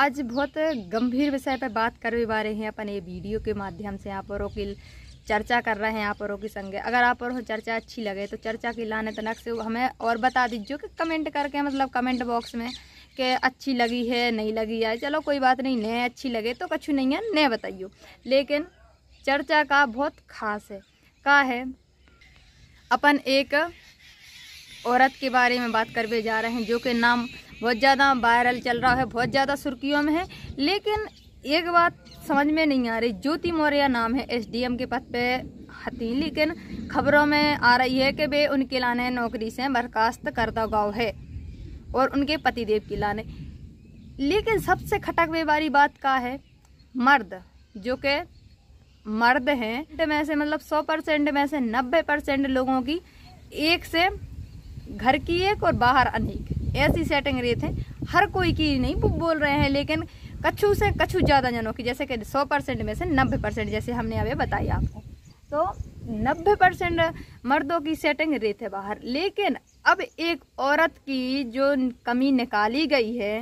आज बहुत गंभीर विषय पर बात करवे पा रहे हैं अपन ये वीडियो के माध्यम से आप औरों की चर्चा कर रहे हैं आप परों की संगे अगर आप और चर्चा अच्छी लगे तो चर्चा की लाने तनक से हमें और बता दीजिए कि कमेंट करके मतलब कमेंट बॉक्स में कि अच्छी लगी है नहीं लगी है चलो कोई बात नहीं नए अच्छी लगे तो कछु नहीं है नए बताइयो लेकिन चर्चा का बहुत खास है का है अपन एक औरत के बारे में बात करवे जा रहे हैं जो कि नाम बहुत ज़्यादा वायरल चल रहा है बहुत ज़्यादा सुर्खियों में है लेकिन एक बात समझ में नहीं आ रही ज्योति मौर्या नाम है एसडीएम के पद पे हती लेकिन खबरों में आ रही है कि वे उनके लाने नौकरी से बर्खास्त करदा गाँव है और उनके पतिदेव की लाने लेकिन सबसे खटक वाली बात का है मर्द जो कि मर्द हैं में से मतलब सौ परसेंट में से नब्बे परसेंट लोगों की एक से घर की एक और बाहर अनेक ऐसी सेटिंग रेत है हर कोई की नहीं बोल रहे हैं लेकिन कछु से कछु ज़्यादा जनों की जैसे कि सौ परसेंट में से नब्बे परसेंट जैसे हमने अभी बताई आपको तो नब्बे परसेंट मर्दों की सेटिंग रेत है बाहर लेकिन अब एक औरत की जो कमी निकाली गई है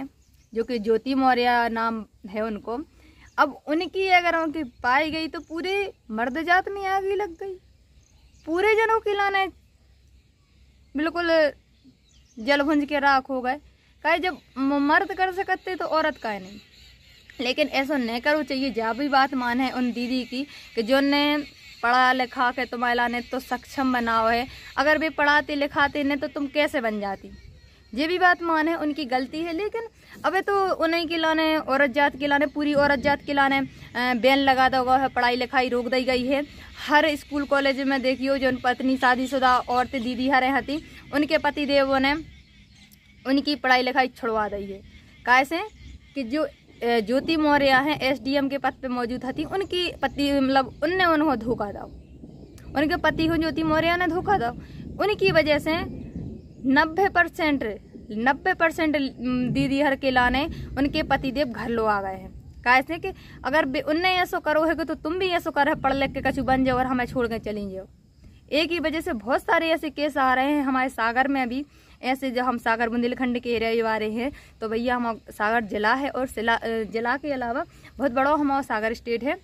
जो कि ज्योति मौर्य नाम है उनको अब उनकी अगर उनकी पाई गई तो पूरे मर्द जात में आग लग गई पूरे जनों की लाने बिल्कुल जल भुंज के राख हो गए कहे जब मर्द कर सकते तो औरत का है नहीं लेकिन ऐसा नहीं करो चाहिए जा भी बात मान है उन दीदी की कि जो ने पढ़ा लिखा के तुम्हारा ने तो सक्षम बनाओ है अगर भी पढ़ाती लिखाती नहीं तो तुम कैसे बन जाती ये भी बात माने उनकी गलती है लेकिन अबे तो उन्हें के लाने औरत जात के लाने पूरी औरत जात के लाने बैन लगा दा हुआ है पढ़ाई लिखाई रोक दी गई है हर स्कूल कॉलेज में देखियो जो पत्नी शादीशुदा औरतें दीदी हरे हती उनके पति देवों ने उनकी पढ़ाई लिखाई छुड़वा दी है कैसे कि जो ज्योति मौर्य हैं एसडीएम के पद पे मौजूद हती उनकी पति मतलब उनने उन्होंने धोखा दाओ उनके पति हो ज्योति मौर्य ने धोखा दो उनकी वजह से नब्बे परसेंट नब्बे परसेंट दीदी हर के लाने उनके पतिदेव घर लो आ गए हैं कहा से कि अगर उनने ऐसो करो है तो तुम भी ऐसो कर पढ़ लिख के कछु बन जाओ और हमें छोड़ कर चली जाओ एक ही वजह से बहुत सारे ऐसे केस आ रहे हैं हमारे सागर में अभी ऐसे जब हम सागर बुंदेलखंड के एरिया आ रहे हैं तो भैया हमारा सागर जिला है और जिला के अलावा बहुत बड़ा हमारा सागर स्टेट है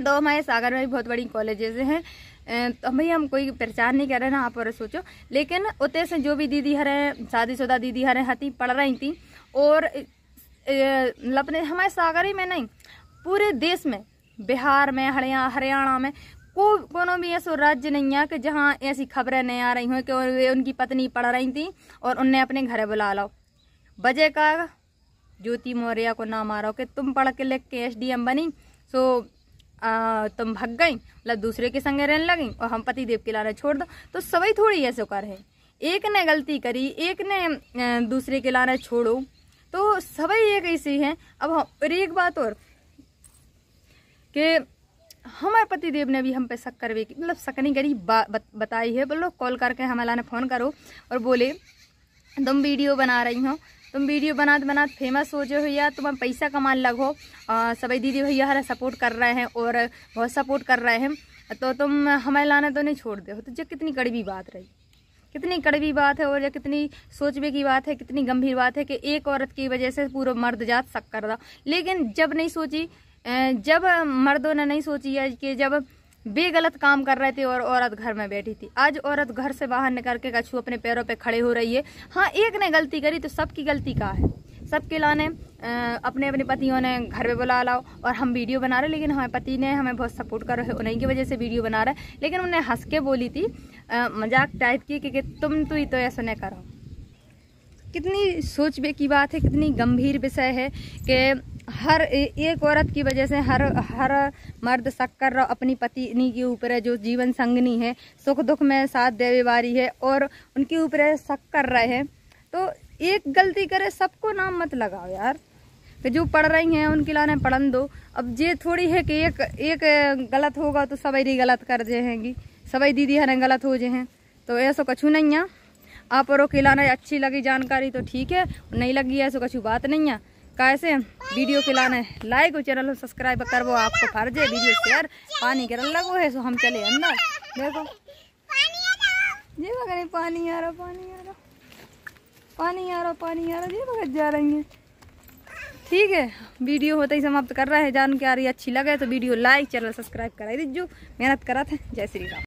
तो हमारे सागर में भी बहुत बड़ी कॉलेजेस हैं तो भाई हम कोई प्रचार नहीं कर रहे ना आप और सोचो लेकिन उतरे से जो भी दीदी हरे शादीशुदा दीदी हरे हती पढ़ रही थी और मतलब अपने हमारे सागर ही में नहीं पूरे देश में बिहार में हरिया हरियाणा में को कोनो भी ऐसा राज्य नहीं है कि जहाँ ऐसी खबरें नहीं आ रही हों कि वे उनकी पत्नी पढ़ रही थी और उनने अपने घर बुला लाओ वजह का ज्योति मौर्या को नाम आ रहा हो कि तुम पढ़ के लिख के एस बनी सो तुम भग गई मतलब दूसरे के संगे रहने लगी और हम पति देव के लारे छोड़ दो तो सवई थोड़ी ऐसे कर है एक ने गलती करी एक ने दूसरे के लारे छोड़ो तो सवई एक ऐसी है अब हम एक बात और कि हमारे पति देव ने भी हम पे शक करवे की मतलब शक नहीं करी बताई है बोलो कॉल करके हमारा लाने फ़ोन करो और बोले तुम वीडियो बना रही हो तुम वीडियो बनात बनाते फेमस हो जो भैया तुम पैसा कमान लगो सभी दीदी भैया हरा सपोर्ट कर रहे हैं और बहुत सपोर्ट कर रहे हैं तो तुम हमें लाना तो नहीं छोड़ दो तो जो कितनी कड़वी बात रही कितनी कड़वी बात है और या कितनी सोचवे की बात है कितनी गंभीर बात है कि एक औरत की वजह से पूरा मर्द जात शक कर रहा लेकिन जब नहीं सोची जब मर्दों ने नहीं सोची है कि जब गलत काम कर रहे थे और औरत घर में बैठी थी आज औरत घर से बाहर निकल के कछू अपने पैरों पे खड़े हो रही है हाँ एक ने गलती करी तो सबकी गलती कहा है सबके लाने अपने अपने पतियों ने घर पे बुला लाओ और हम वीडियो बना रहे लेकिन हमारे पति ने हमें बहुत सपोर्ट कर रहे उन्हीं की वजह से वीडियो बना रहे लेकिन उन्हें हंस के बोली थी मजाक टाइप की कि तुम तो ही तो ऐसा नहीं करो कितनी सोच की बात है कितनी गंभीर विषय है कि हर एक औरत की वजह से हर हर मर्द शक्कर अपनी पत्नी के ऊपर जो जीवन संगनी है सुख दुख में साथ देवे बारी है और उनके ऊपर है शक्कर रहे हैं तो एक गलती करे सबको नाम मत लगाओ यार कि जो पढ़ रही हैं उनके लाने पढ़न दो अब ये थोड़ी है कि एक एक गलत होगा तो दी गलत कर जेगी सब दीदी हरें गलत हो जे हैं तो ऐसा कछु नहीं है आप और अकेला अच्छी लगी जानकारी तो ठीक है नहीं लगी ऐसा कछु बात नहीं है कैसे वीडियो के लाने लाइक और चैनल सब्सक्राइब कर वो आपको फर्ज है वीडियो शेयर पानी गिरन लगो है सो तो हम चले अंदर देखो जी बगैर पानी आ रहा पानी आ रहा पानी आ रहा पानी आ रहा जी बगैर जा रही है ठीक है वीडियो होते ही समाप्त कर रहा है जान के आ रही अच्छी लगे तो वीडियो लाइक चैनल सब्सक्राइब कराई दीजिए मेहनत करा थे जय श्री राम